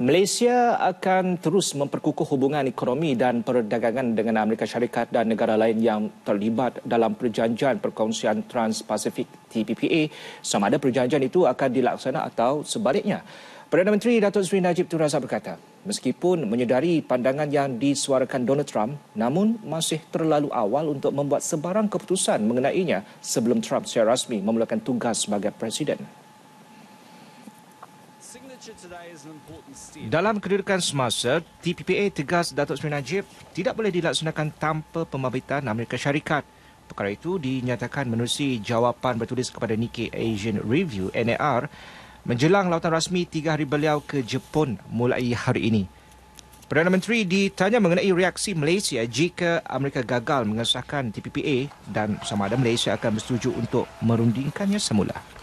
Malaysia akan terus memperkukuh hubungan ekonomi dan perdagangan dengan Amerika Syarikat dan negara lain yang terlibat dalam perjanjian perkongsian Trans-Pacific TPPA sama ada perjanjian itu akan dilaksana atau sebaliknya. Perdana Menteri Datuk Seri Najib Tun Razak berkata, meskipun menyedari pandangan yang disuarakan Donald Trump, namun masih terlalu awal untuk membuat sebarang keputusan mengenainya sebelum Trump secara rasmi memulakan tugas sebagai Presiden. Dalam kedudukan semasa, TPPA tegas Datuk Seri Najib tidak boleh dilaksanakan tanpa pembabitan Amerika Syarikat. Perkara itu dinyatakan menerusi jawapan bertulis kepada Nikkei Asian Review NAR menjelang lautan rasmi tiga hari beliau ke Jepun mulai hari ini. Perdana Menteri ditanya mengenai reaksi Malaysia jika Amerika gagal mengesahkan TPPA dan sama ada Malaysia akan bersetuju untuk merundingkannya semula.